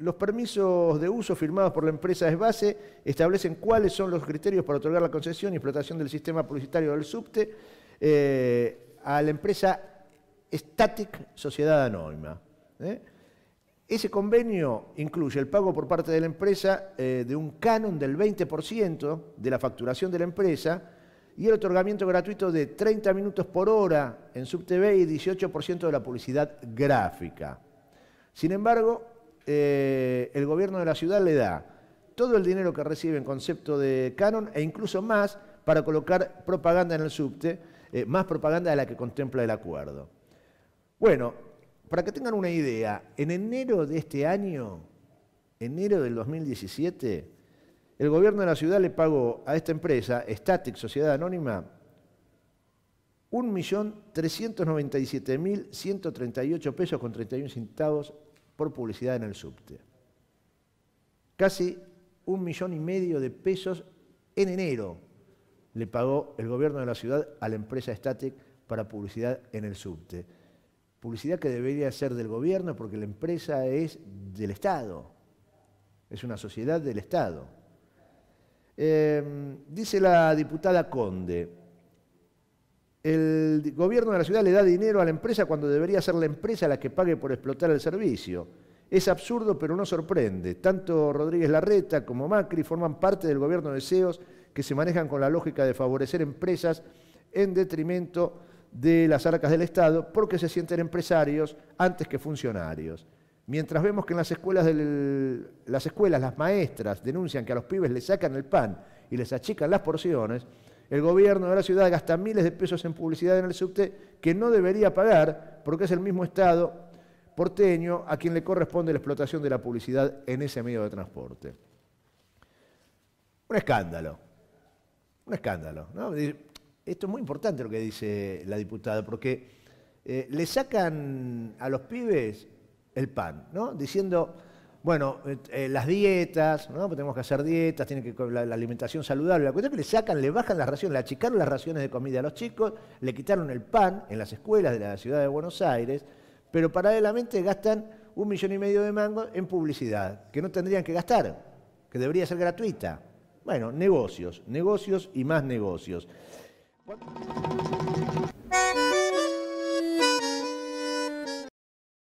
Los permisos de uso firmados por la empresa Esbase establecen cuáles son los criterios para otorgar la concesión y explotación del sistema publicitario del subte eh, a la empresa Static Sociedad Anónima. ¿eh? Ese convenio incluye el pago por parte de la empresa eh, de un canon del 20% de la facturación de la empresa y el otorgamiento gratuito de 30 minutos por hora en B y 18% de la publicidad gráfica. Sin embargo, eh, el gobierno de la ciudad le da todo el dinero que recibe en concepto de canon e incluso más para colocar propaganda en el subte, eh, más propaganda de la que contempla el acuerdo. Bueno, para que tengan una idea, en enero de este año, enero del 2017, el gobierno de la ciudad le pagó a esta empresa, Static Sociedad Anónima, 1.397.138 pesos con 31 centavos por publicidad en el subte. Casi un millón y medio de pesos en enero le pagó el gobierno de la ciudad a la empresa Static para publicidad en el subte. Publicidad que debería ser del gobierno porque la empresa es del Estado, es una sociedad del Estado. Em, dice la diputada Conde, el gobierno de la ciudad le da dinero a la empresa cuando debería ser la empresa la que pague por explotar el servicio. Es absurdo, pero no sorprende. Tanto Rodríguez Larreta como Macri forman parte del gobierno de CEOs que se manejan con la lógica de favorecer empresas en detrimento de las arcas del Estado porque se sienten empresarios antes que funcionarios. Mientras vemos que en las escuelas, las escuelas, las maestras denuncian que a los pibes les sacan el pan y les achican las porciones, el gobierno de la ciudad gasta miles de pesos en publicidad en el subte que no debería pagar porque es el mismo Estado porteño a quien le corresponde la explotación de la publicidad en ese medio de transporte. Un escándalo, un escándalo. Esto es muy importante lo que dice la diputada porque eh, le sacan a los pibes el pan, ¿no? diciendo bueno, eh, eh, las dietas, ¿no? tenemos que hacer dietas, tiene que la, la alimentación saludable. La cuestión es que le sacan, le bajan las raciones, le achicaron las raciones de comida a los chicos, le quitaron el pan en las escuelas de la ciudad de Buenos Aires, pero paralelamente gastan un millón y medio de mango en publicidad, que no tendrían que gastar, que debería ser gratuita. Bueno, negocios, negocios y más negocios.